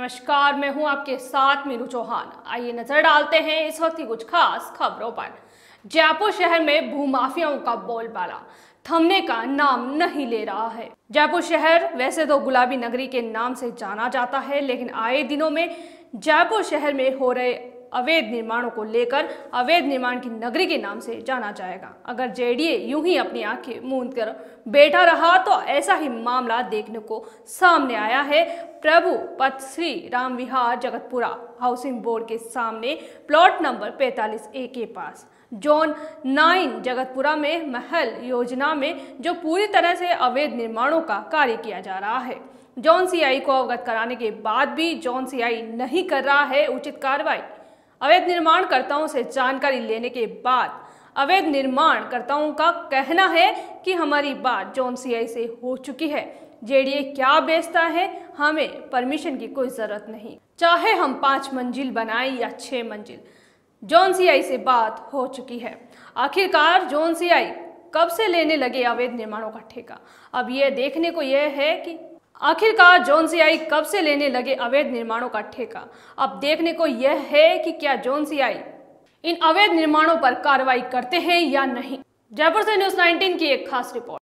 नमस्कार मैं हूं आपके साथ मीनू चौहान आइए नजर डालते हैं इस वक्त की कुछ खास खबरों पर जयपुर शहर में भूमाफियाओं का बोलबाला थमने का नाम नहीं ले रहा है जयपुर शहर वैसे तो गुलाबी नगरी के नाम से जाना जाता है लेकिन आए दिनों में जयपुर शहर में हो रहे अवैध निर्माणों को लेकर अवैध निर्माण की नगरी के नाम से जाना जाएगा अगर जेडीए यूं ही अपनी आंखें मूंद कर बैठा रहा तो ऐसा ही मामला देखने को सामने आया है प्रभु पथ श्री राम विहार जगतपुरा हाउसिंग बोर्ड के सामने प्लॉट नंबर पैंतालीस ए के पास जोन नाइन जगतपुरा में महल योजना में जो पूरी तरह से अवैध निर्माणों का कार्य किया जा रहा है जॉन सीआई को अवगत कराने के बाद भी जॉन सीआई नहीं कर रहा है उचित कार्रवाई अवैध निर्माणकर्ताओं से जानकारी लेने के बाद अवैध निर्माणकर्ताओं का कहना है कि हमारी बात जोन सीआई से हो चुकी है जेडीए क्या बेचता है हमें परमिशन की कोई ज़रूरत नहीं चाहे हम पांच मंजिल बनाएं या छह मंजिल जोन सीआई से बात हो चुकी है आखिरकार जोन सीआई कब से लेने लगे अवैध निर्माणों का ठेका अब यह देखने को यह है कि आखिरकार जोन सीआई कब से लेने लगे अवैध निर्माणों का ठेका अब देखने को यह है कि क्या जोन सीआई इन अवैध निर्माणों पर कार्रवाई करते हैं या नहीं जयपुर से न्यूज 19 की एक खास रिपोर्ट